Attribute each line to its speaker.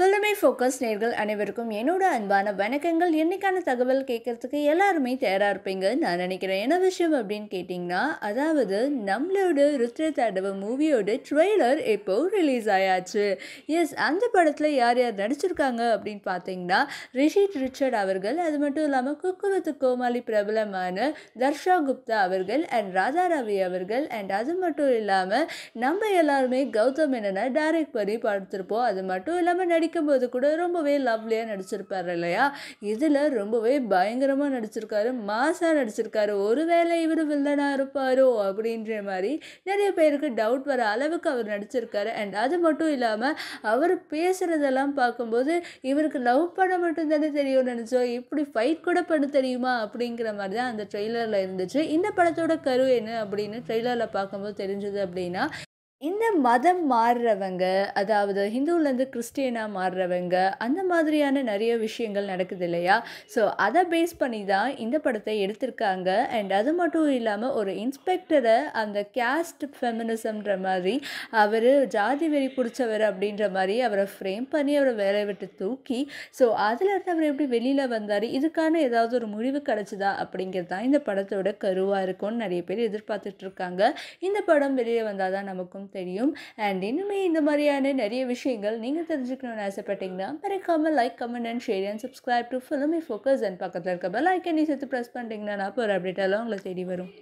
Speaker 1: filmy focus நேர்கள் அனைவருக்கும் என்னோட அன்பான வணக்கங்கள் என்றைக்கான தகவல் கேட்குறதுக்கு எல்லாருமே தயாராக இருப்பீங்க நான் நினைக்கிறேன் என்ன விஷயம் அப்படின்னு கேட்டிங்கன்னா அதாவது நம்மளோட ருத்ர தடவை மூவியோட ட்ரெய்லர் இப்போது ரிலீஸ் ஆயாச்சு எஸ் அந்த படத்தில் யார் யார் நடிச்சிருக்காங்க அப்படின்னு பார்த்தீங்கன்னா ரிஷித் ரிச்சர்ட் அவர்கள் அது மட்டும் இல்லாமல் குக்குவத்து கோமாளி பிரபலமான தர்ஷா குப்தா அவர்கள் அண்ட் ராதா ரவி அவர்கள் அண்ட் அது மட்டும் இல்லாமல் நம்ம எல்லாருமே கௌதம் என்னென்ன டைரக்ட் பண்ணி பார்த்துருப்போம் அது மட்டும் இல்லாமல் நடி நடிக்கும்போது கூட ரொம்பவே லவ்லியாக நடிச்சிருப்பார் இல்லையா இதில் ரொம்பவே பயங்கரமாக நடிச்சிருக்காரு மாசாக நடிச்சிருக்காரு ஒருவேளை இவர் வில்லனாக இருப்பாரோ அப்படின்ற மாதிரி நிறைய பேருக்கு டவுட் வர அளவுக்கு அவர் நடிச்சிருக்காரு அண்ட் அது மட்டும் இல்லாமல் அவர் பேசுகிறதெல்லாம் பார்க்கும்போது இவருக்கு லவ் பண்ண மட்டும்தானே தெரியும் நினச்சோ இப்படி ஃபைட் கூட பண்ண தெரியுமா அப்படிங்கிற மாதிரி தான் அந்த ட்ரெய்லரில் இருந்துச்சு இந்த படத்தோட கரு என்ன அப்படின்னு ட்ரெய்லரில் பார்க்கும்போது தெரிஞ்சது அப்படின்னா இந்த மதம் மாறுறவங்க அதாவது ஹிந்துவிலேருந்து கிறிஸ்டியனாக மாறுறவங்க அந்த மாதிரியான நிறைய விஷயங்கள் நடக்குது இல்லையா ஸோ அதை பேஸ் பண்ணி தான் இந்த படத்தை எடுத்திருக்காங்க அண்ட் அது மட்டும் இல்லாமல் ஒரு இன்ஸ்பெக்டரை அந்த கேஸ்ட் ஃபெமினிசம்ன்ற மாதிரி அவர் ஜாதி வெறி பிடிச்சவர் அப்படின்ற மாதிரி அவரை ஃப்ரேம் பண்ணி அவரை வேலை விட்டு தூக்கி ஸோ அதிலிருந்து அவர் எப்படி வெளியில் வந்தார் இதுக்கான ஏதாவது ஒரு முடிவு கிடச்சிதா அப்படிங்கிறது தான் இந்த படத்தோட கருவாக இருக்கும்னு நிறைய பேர் எதிர்பார்த்துட்ருக்காங்க இந்த படம் வெளியே வந்தால் தான் நமக்கும் தெரியும் அண்ட் இன்னுமே இந்த மாதிரியான நிறைய விஷயங்கள் நீங்கள் தெரிஞ்சுக்கணும்னு ஆசைப்பட்டீங்கன்னா மறக்காமல் like comment and share and subscribe to Filmy Focus and பக்கத்தில் இருக்க பெல் ஐக்கன் நீ சேர்த்து ப்ரெஸ் பண்ணிட்டீங்கன்னா நான் போகிற ஒரு அப்டேட் எல்லாம் உங்களை தேடி வரும்